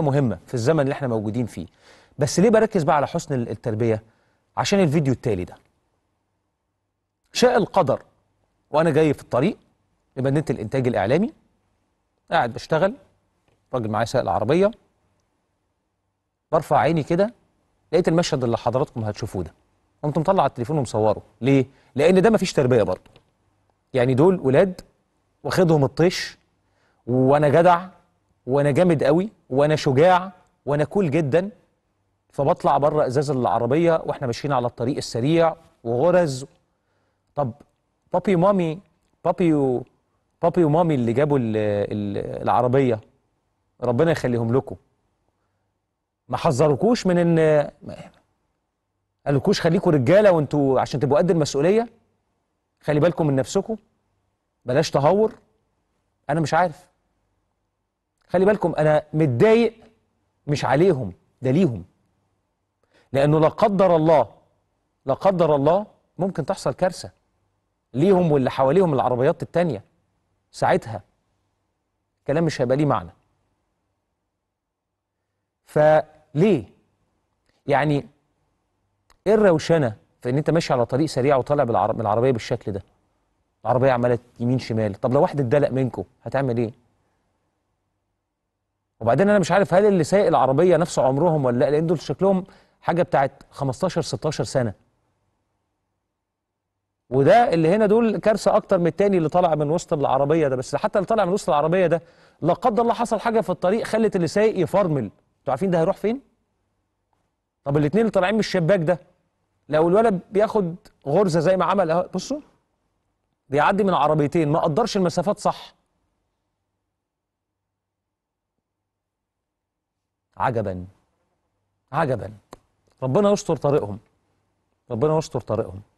مهمة في الزمن اللي احنا موجودين فيه بس ليه بركز بقى على حسن التربية عشان الفيديو التالي ده شاء القدر وانا جاي في الطريق لمدينة الانتاج الاعلامي قاعد بشتغل راجل معايا سائق العربية برفع عيني كده لقيت المشهد اللي حضراتكم هتشوفوه ده قمت مطلع على التليفون ومصوره ليه لان ده مفيش تربية برضه يعني دول ولاد واخدهم الطيش وانا جدع وانا جامد قوي وانا شجاع وانا كول جدا فبطلع بره ازاز العربيه واحنا ماشيين على الطريق السريع وغرز طب بابي ومامي بابي و بابي ومامي اللي جابوا الـ الـ العربيه ربنا يخليهم لكم ما حذركوش من ان قالوكوش خليكوا رجاله وانتوا عشان تبقوا قد المسؤوليه خلي بالكم من نفسكم بلاش تهور انا مش عارف خلي بالكم أنا متضايق مش عليهم ده ليهم لأنه لا قدر الله لا قدر الله ممكن تحصل كارثة ليهم واللي حواليهم العربيات التانية ساعتها الكلام مش هيبقى ليه معنى فليه يعني ايه الروشنه في ان انت ماشي على طريق سريع وطالع بالعربيه بالشكل ده العربيه عماله يمين شمال طب لو واحد اتدلق منكم هتعمل ايه وبعدين انا مش عارف هل اللي سايق العربيه نفس عمرهم ولا لا لان دول شكلهم حاجه بتاعت 15 16 سنه وده اللي هنا دول كارثه اكتر من التاني اللي طالع من وسط العربيه ده بس حتى اللي طالع من وسط العربيه ده لا قدر الله حصل حاجه في الطريق خلت اللي سايق يفرمل انتوا عارفين ده هيروح فين طب الاثنين اللي طالعين من الشباك ده لو الولد بياخد غرزه زي ما عمل بصوا بيعدي من عربيتين ما قدرش المسافات صح عجبا عجبا ربنا يستر طريقهم ربنا يستر طريقهم